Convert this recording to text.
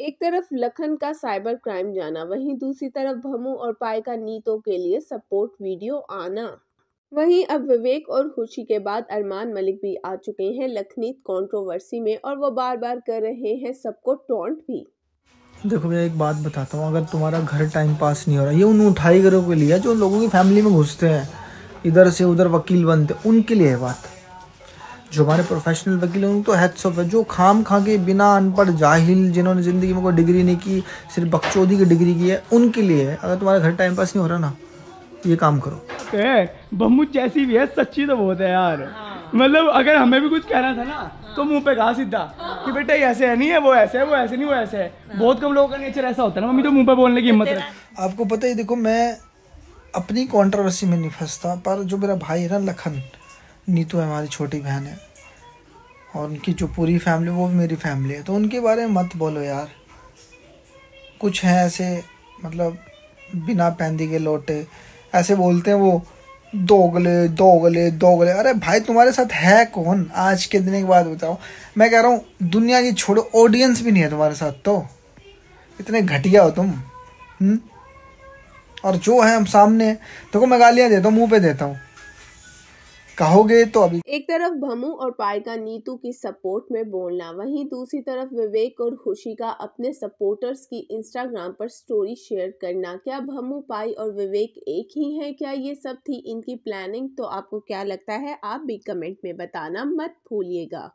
एक तरफ लखन का साइबर क्राइम जाना वहीं दूसरी तरफ भमू और पाए का नीतों के लिए सपोर्ट वीडियो आना वहीं अब विवेक और खुशी के बाद अरमान मलिक भी आ चुके हैं लखनीत कंट्रोवर्सी में और वो बार बार कर रहे हैं सबको टोंट भी देखो भैया एक बात बताता हूँ अगर तुम्हारा घर टाइम पास नहीं हो रहा ये उन उठाई घरों के लिए जो लोगों की फैमिली में घुसते हैं इधर से उधर वकील बनते उनके लिए बात जो हमारे प्रोफेशनल वकील हैं तो हैट्स ऑफ है जो खाम खा के बिना अनपढ़ जाहिल जिन्होंने ज़िंदगी में कोई डिग्री नहीं की सिर्फ बकचौदी की डिग्री की है उनके लिए है अगर तुम्हारे घर टाइम पास नहीं हो रहा ना तो ये काम करो बम्बू जैसी भी है सच्ची तो बहुत है यार मतलब अगर हमें भी कुछ कहना था ना तो मुंह पे कहा सीधा कि बेटा ऐसे है नहीं है वो ऐसे है वो ऐसे नहीं वो ऐसे है बहुत कम लोगों का नेचर ऐसा होता है ना मम्मी तो मुंह पे बोलने की हिम्मत है आपको पता ही देखो मैं अपनी कंट्रोवर्सी में नहीं फंसता पर जो मेरा भाई है ना लखन नीतू हमारी छोटी बहन है और उनकी जो पूरी फैमिली वो भी मेरी फैमिली है तो उनके बारे में मत बोलो यार कुछ हैं ऐसे मतलब बिना पैंदी के लोटे ऐसे बोलते हैं वो दोगले दोगले दोगले अरे भाई तुम्हारे साथ है कौन आज के दिन के बाद बताओ मैं कह रहा हूँ दुनिया की छोड़ो ऑडियंस भी नहीं है तुम्हारे साथ तो इतने घटिया हो तुम हुँ? हम्म? और जो है हम सामने देखो तो मैं गालियाँ देता हूँ मुँह पे देता हूँ कहोगे तो अभी एक तरफ भमू और पायका नीतू की सपोर्ट में बोलना वहीं दूसरी तरफ विवेक और खुशी का अपने सपोर्टर्स की इंस्टाग्राम पर स्टोरी शेयर करना क्या भमू पाई और विवेक एक ही हैं क्या ये सब थी इनकी प्लानिंग तो आपको क्या लगता है आप भी कमेंट में बताना मत भूलिएगा